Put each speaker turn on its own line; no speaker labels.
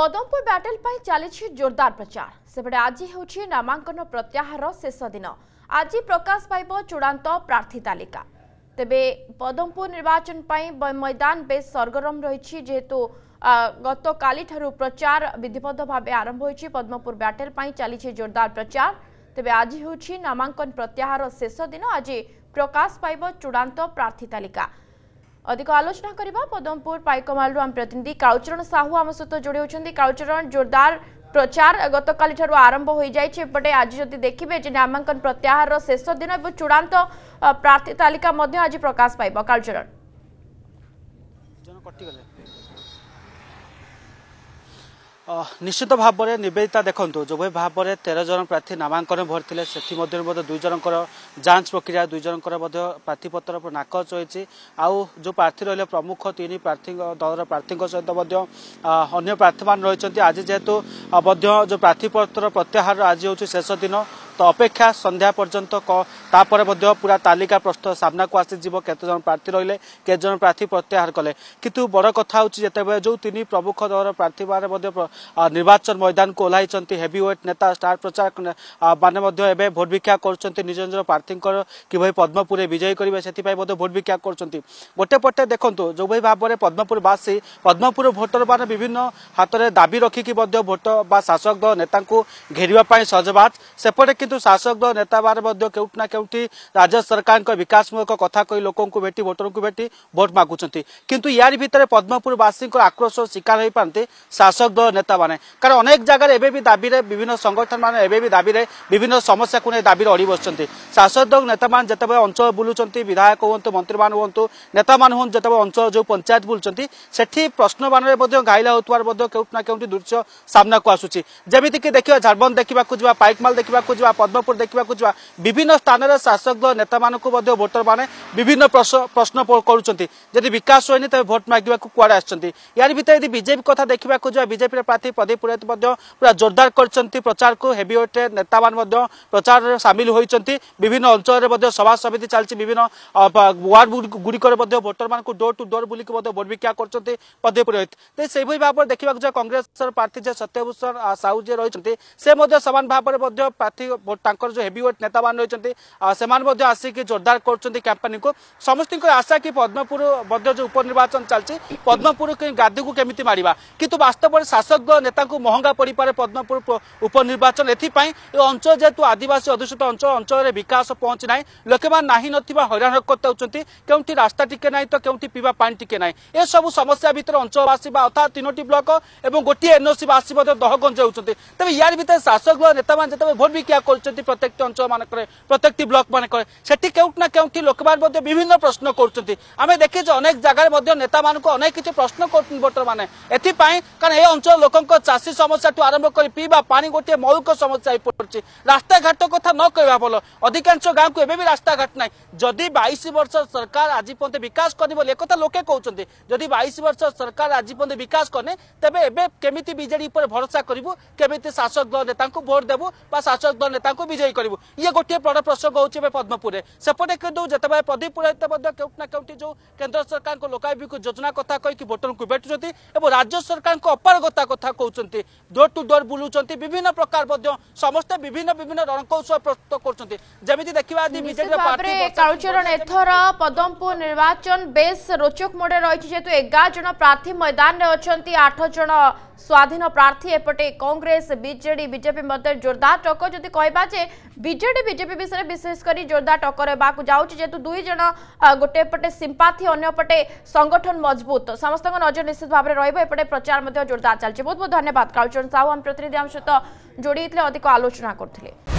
Padampur battle ପାଇଁ ଚାଲିଛି ଜୋରଦାର ପ୍ରଚାର ସେପଟେ ଆଜି ହେଉଛି ନାମାଙ୍କନ ପ୍ରତ୍ୟାହାର ଶେଷ ଦିନ ଆଜି ପ୍ରକାଶ ପାଇବ ଚୂଡ଼ାନ୍ତ ପ୍ରାର୍ଥୀ ତାଲିକା ତେବେ ପଦମପୁର ନିର୍ବାଚନ ପାଇଁ ମଇଦାନ ବେଶ ସରଗରମ ରହିଛି ଯେହେତୁ ଗତକାଲିଠାରୁ ପ୍ରଚାର ବିଧିବଦ୍ଧ ଭାବେ ଆରମ୍ଭ ହୋଇଛି ପଦ୍ମପୁର ବ୍ୟାଟେଲ ପାଇଁ ଚାଲିଛି ଜୋରଦାର ପ୍ରଚାର ତେବେ ଆଜି ହେଉଛି ନାମାଙ୍କନ ପ୍ରତ୍ୟାହାର ଶେଷ ଦିନ ଆଜି ପ୍ରକାଶ ପାଇବ ଚୂଡ଼ାନ୍ତ ପ୍ରାର୍ଥୀ ତାଲିକା ଅଧିକ ଆଲୋଚନା କରିବା ପଦମପୁର ପାଇକମାଲରୁ ଆମ ପ୍ରତିନିଧି କାଳଚରଣ ସାହୁ ଆମ ସହିତ ଯୋଡ଼ି ହେଉଛନ୍ତି କାଳଚରଣ ଜୋରଦାର ପ୍ରଚାର ଗତକାଲିଠାରୁ ଆରମ୍ଭ ହୋଇଯାଇଛି ଏପଟେ ଆଜି ଯଦି ଦେଖିବେ ଯେ ନାମାଙ୍କନ ପ୍ରତ୍ୟାହାରର ଶେଷ ଦିନ ଏବଂ ଚୂଡ଼ାନ୍ତ ପ୍ରାର୍ଥୀ ତାଲିକା ମଧ୍ୟ ଆଜି ପ୍ରକାଶ ପାଇବ କାଳଚରଣ
କଟିଗଲେ ନିଶ୍ଚିତ ଭାବରେ ନିବେଦିତା ଦେଖନ୍ତୁ ଯେଉଁଭଳି ଭାବରେ ତେର ଜଣ ପ୍ରାର୍ଥୀ ନାମାଙ୍କନ ଭରିଥିଲେ ସେଥିମଧ୍ୟରୁ ମଧ୍ୟ ଦୁଇ ଜଣଙ୍କର ଯାଞ୍ଚ ପ୍ରକ୍ରିୟା ଦୁଇ ଜଣଙ୍କର ମଧ୍ୟ ପ୍ରାର୍ଥୀପତ୍ର ନାକଚ ହୋଇଛି ଆଉ ଯେଉଁ ପ୍ରାର୍ଥୀ ରହିଲେ ପ୍ରମୁଖ ତିନି ପ୍ରାର୍ଥୀଙ୍କ ଦଳର ପ୍ରାର୍ଥୀଙ୍କ ସହିତ ମଧ୍ୟ ଅନ୍ୟ ପ୍ରାର୍ଥୀମାନେ ରହିଛନ୍ତି ଆଜି ଯେହେତୁ ମଧ୍ୟ ଯେଉଁ ପ୍ରାର୍ଥୀପତ୍ର ପ୍ରତ୍ୟାହାରର ଆଜି ହେଉଛି ଶେଷ ଦିନ অপেক্ষা সন্ধ্যা পর্যন্ত তাপরে মধ্য পুরা তালিকা প্রশ্ন সামনাকু আসিযোগ কেতজন প্রার্থী রহলে কেতজন প্রার্থী প্রত্যাহার কলে কিন্তু বড় কথা হচ্ছে যেতবে যে তিন প্রমুখ দলর প্রার্থী মানে নির্বাচন ময়দানকু ওহ্লাইছেন হেভিওয়েট নেতা স্টার প্রচার মানে এবে ভোট ভিক্ষা করছেন নিজ নিজ প্রার্থীঙ্কর কিভাবে পদ্মপুরে বিজয়ী করবে সেপাই ভোট ভিক্ষা করছেন গোটে পটে দেখুন যেভাবে ভাবে পদ্মপুরবাসী পদ্মপুর ভোটর মানে বিভিন্ন হাতরে দাবি রক্ষিকি ভোট বা শাসক দল নেতা ঘেরা সজবাজ সেপটে কিন্তু କିନ୍ତୁ ଶାସକ ଦଳ ନେତାମାନେ ମଧ୍ୟ କେଉଁଠି ନା କେଉଁଠି ରାଜ୍ୟ ସରକାରଙ୍କ ବିକାଶମୂଳକ କଥା କହି ଲୋକଙ୍କୁ ଭେଟି ଭୋଟରଙ୍କୁ ଭେଟି ଭୋଟ୍ ମାଗୁଛନ୍ତି କିନ୍ତୁ ୟାରି ଭିତରେ ପଦ୍ମପୁରବାସୀଙ୍କ ଆକ୍ରୋଶ ଶିକାର ହୋଇପାରନ୍ତି ଶାସକ ଦଳ ନେତାମାନେ କାରଣ ଅନେକ ଜାଗାରେ ଏବେ ବି ଦାବିରେ ବିଭିନ୍ନ ସଂଗଠନମାନେ ଏବେ ବି ଦାବିରେ ବିଭିନ୍ନ ସମସ୍ୟାକୁ ନେଇ ଦାବିରେ ଅଡ଼ି ବସିଛନ୍ତି ଶାସକ ଦଳ ନେତାମାନେ ଯେତେବେଳେ ଅଞ୍ଚଳ ବୁଲୁଛନ୍ତି ବିଧାୟକ ହୁଅନ୍ତୁ ମନ୍ତ୍ରୀମାନେ ହୁଅନ୍ତୁ ନେତାମାନେ ହୁଅନ୍ତୁ ଯେତେବେଳେ ଅଞ୍ଚଳ ଯେଉଁ ପଞ୍ଚାୟତ ବୁଲୁଛନ୍ତି ସେଠି ପ୍ରଶ୍ନବାଣରେ ମଧ୍ୟ ଘାଇଲା ହେଉଥିବାର ମଧ୍ୟ କେଉଁଠି ନା କେଉଁଠି ଦୃଶ୍ୟ ସାମ୍ନାକୁ ଆସୁଛି ଯେମିତିକି ଦେଖିବା ଝାରବନ୍ଦ ଦେଖିବାକୁ ଯିବା ପାଇକମାଲ ଦେଖିବାକୁ ଯିବା পদ্মপুর দেখবাক যা বিভিন্ন স্থানের শাসক দল নেতা মানুষ ভোটর মানে বিভিন্ন প্রশ্ন করছেন যদি বিকাশ হয়নি তবে ভোট মাগিবা কুয়াড়ে আসছেন ইয়ার ভিতরে যদি বিজেপি কথা দেখবাক যা বিজেপি প্রার্থী প্রদীপ পুরোহিত পুরা জোরদার করছেন প্রচারক হেভি ওয়েটে নেতা মানে প্রচার সামিল হয়েছেন বিভিন্ন অঞ্চলের সভা সমিতি চালছে বিভিন্ন ওয়ার্ড গুড়িকরে ভোটর মানুষ ডোর টু ডোর বুলিকি ভোট বিক্রিয়া করছেন প্রদীপ পুরোহিত সেইভাবে ভাবে দেখা যা কংগ্রেসের প্রার্থী যে সত্যভূষণ সাউ যে রয়েছেন সে সমান ভাবে প্রার্থী ତାଙ୍କର ଯେଉଁ ହେଭି ୱେଟ୍ ନେତାମାନେ ରହିଛନ୍ତି ସେମାନେ ମଧ୍ୟ ଆସିକି ଜୋରଦାର କରୁଛନ୍ତି କ୍ୟାମ୍ପେନିଂକୁ ସମସ୍ତଙ୍କ ଆଶା କି ପଦ୍ମପୁର ମଧ୍ୟ ଯେଉଁ ଉପନିର୍ବାଚନ ଚାଲିଛି ପଦ୍ମପୁର ଗାଦିକୁ କେମିତି ମାରିବା କିନ୍ତୁ ବାସ୍ତବରେ ଶାସକ ନେତାଙ୍କୁ ମହଙ୍ଗା ପଡ଼ିପାରେ ପଦ୍ମପୁର ଉପନିର୍ବାଚନ ଏଥିପାଇଁ ଏ ଅଞ୍ଚଳ ଯେହେତୁ ଆଦିବାସୀ ଅଧ୍ୟୁଷିତ ଅଞ୍ଚଳ ଅଞ୍ଚଳରେ ବିକାଶ ପହଞ୍ଚି ନାହିଁ ଲୋକମାନେ ନାହିଁ ନଥିବା ହଇରାଣ ହରକତ ହେଉଛନ୍ତି କେଉଁଠି ରାସ୍ତା ଟିକେ ନାହିଁ ତ କେଉଁଠି ପିଇବା ପାଣି ଟିକେ ନାହିଁ ଏସବୁ ସମସ୍ୟା ଭିତରେ ଅଞ୍ଚଳବାସୀ ବା ଅର୍ଥାତ୍ ତିନୋଟି ବ୍ଲକ ଏବଂ ଗୋଟିଏ ଏନ୍ଓସି ବାସୀ ମଧ୍ୟ ଦହଗଞ୍ଜ ହେଉଛନ୍ତି ତେବେ ୟାରି ଭିତରେ ଶାସକ ନେତାମାନେ ଯେତେବେଳେ ଭୋଟ ବିକ୍ରିୟା করছেন প্রত্যেকটি অঞ্চল মানে প্রত্যেকটি ব্লক মানকরে সেটি কেউ না কেউটি লোক মানে বিভিন্ন প্রশ্ন করছেন আমি দেখি যে অনেক জায়গায় মধ্যে নেতা মানুষ অনেক কিছু প্রশ্ন করছেন ভোটর মানে এথিপাই কারণ এই অঞ্চল লোক চাষী সমস্যা ঠু আরম্ভ করে পিবা পানি গোটিয়ে মৌলিক সমস্যা হয়ে পড়ছে রাস্তাঘাট কথা ন কহা ভালো অধিকাংশ গাঁকু এবে রাস্তাঘাট নাই যদি বাইশ বর্ষ সরকার আজ পর্যন্ত বিকাশ করি বলে একথা লোকে কৌন যদি বাইশ বর্ষ সরকার আজ পর্যন্ত বিকাশ কনে তবে এবে কেমিতি বিজেডি উপরে ভরসা করবু কেমিতি শাসক দল নেতা ভোট দেবু বা শাসক দল ତାଙ୍କୁ ବିଜୟୀ କରିବୁ ଇଏ ଗୋଟିଏ ବଡ଼ ପ୍ରସଙ୍ଗ ହେଉଛି ଏବେ ପଦ୍ମପୁରରେ ସେପଟେ କିନ୍ତୁ ଯେତେବେଳେ ପ୍ରଦୀପ ପୁରୋହିତ ମଧ୍ୟ କେଉଁଠି ନା କେଉଁଠି ଯେଉଁ କେନ୍ଦ୍ର ସରକାରଙ୍କ ଲୋକାଭିମୁଖୀ ଯୋଜନା କଥା କହିକି ଭୋଟରଙ୍କୁ ଭେଟୁଛନ୍ତି ଏବଂ ରାଜ୍ୟ ସରକାରଙ୍କ ଅପାରଗତା କଥା କହୁଛନ୍ତି ଡୋର୍ ଟୁ ଡୋର୍ ବୁଲୁଛନ୍ତି ବିଭିନ୍ନ ପ୍ରକାର ମଧ୍ୟ ସମସ୍ତେ ବିଭିନ୍ନ ବିଭିନ୍ନ ରଣକୌଶଳ ପ୍ରସ୍ତୁତ କରୁଛନ୍ତି ଯେମିତି ଦେଖିବା ଆଜି ବିଜେଡିର କାଳୁଚରଣ ଏଥର
ପଦ୍ମପୁର ନିର୍ବାଚନ ବେଶ ରୋଚକ ମୋଡ଼େ ରହିଛି ଯେହେତୁ ଏଗାର ଜଣ ପ୍ରାର୍ଥୀ ମୈଦାନରେ ଅଛନ୍ତି ଆଠ ଜଣ ସ୍ୱାଧୀନ ପ୍ରାର୍ଥୀ ଏପଟେ କଂଗ୍ରେସ ବିଜେଡି ବିଜେପି ମଧ୍ୟରେ ଜୋରଦାର ଟକ୍କର ଯଦି କହିବା କହିବା ଯେ ବିଜେଡି ବିଜେପି ବିଷୟରେ ବିଶେଷ କରି ଜୋରଦାର ଟକ୍କର ହେବାକୁ ଯାଉଛି ଯେହେତୁ ଦୁଇ ଜଣ ଗୋଟିଏ ପଟେ ସିମ୍ପାଥି ଅନ୍ୟପଟେ ସଂଗଠନ ମଜବୁତ ସମସ୍ତଙ୍କ ନଜର ନିଶ୍ଚିତ ଭାବରେ ରହିବ ଏପଟେ ପ୍ରଚାର ମଧ୍ୟ ଜୋରଦାର ଚାଲିଛି ବହୁତ ବହୁତ ଧନ୍ୟବାଦ କାଳୁଚରଣ ସାହୁ ଆମ ପ୍ରତିନିଧି ଆମ ସହିତ ଯୋଡ଼ି ହେଇଥିଲେ ଅଧିକ ଆଲୋଚନା କରୁଥିଲେ